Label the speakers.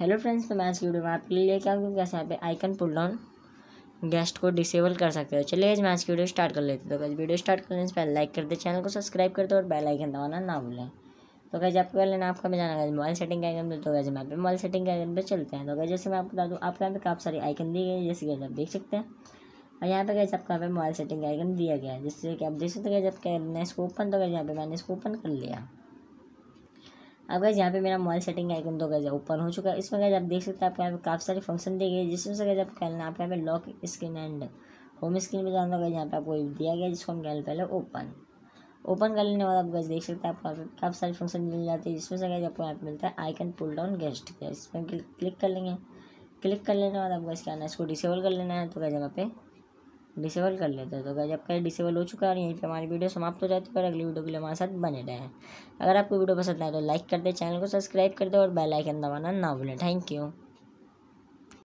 Speaker 1: hello friends तो मैं आज की वीडियो में आपके लिए लेके आऊँ क्योंकि यहाँ पे आइकन पुल डाउन गेस्ट को डिसेबल कर सकते हो चलिए आज मैं आज की वीडियो स्टार्ट कर लेते तो कैसे वीडियो स्टार्ट करने से पहले लाइक कर दे चैनल को सब्सक्राइब कर दो और बेल आइकन दबाना ना भूलें तो कैसे आपको पहले ना आपका मैं जाना मोबाइल सेटिंग आइकन पर तो कैसे मैं आप मोबाइल सेटिंग आइकन पर चलते हैं तो कैसे जैसे मैं आपको बता दूँ आपके यहाँ पे काफ़ी सारी आइकन दी गई जैसे गैस आप देख सकते हैं और यहाँ पर कैसे आपको यहाँ पर मोबाइल सेटिंग आइकन दिया गया है जिससे कि आप देख सकते हो गैस आपके इसको ओपन तो कैसे यहाँ पे मैंने इसको ओपन कर लिया अब गैस यहाँ पे मेरा मोबाइल सेटिंग आइकन तो गैस ओपन हो चुका है इसमें गैस आप देख सकते हैं आपके यहाँ पे काफ़ी सारे फंक्शन दिए गए जिसमें से गैस आप कहना आपके यहाँ पे lock screen and home screen पर जाना होगा यहाँ पे आपको दिया गया जिसको हम कहना पहले ओपन ओपन कर लेने बाद आप गैस देख सकते हैं आपको यहाँ काफ़ी सारे फंक्शन मिल जाते हैं जिसमें से गैस आपको यहाँ पे मिलता है आइकन पुल डाउन गेस्ट इस पर क्लिक कर लेंगे क्लिक कर लेने के बाद गैस कहना है इसको डिसेबल कर लेना है तो गैस यहाँ पे डिसेबल कर लेते हैं तो जब कहीं डिसेबल हो चुका है यहीं पे हमारी वीडियो समाप्त हो जाती है और अगली वीडियो के लिए हमारे साथ बने रहें अगर आपको वीडियो पसंद आए तो लाइक कर दे चैनल को सब्सक्राइब कर दे और बेल आइकन दबाना ना भूलें थैंक यू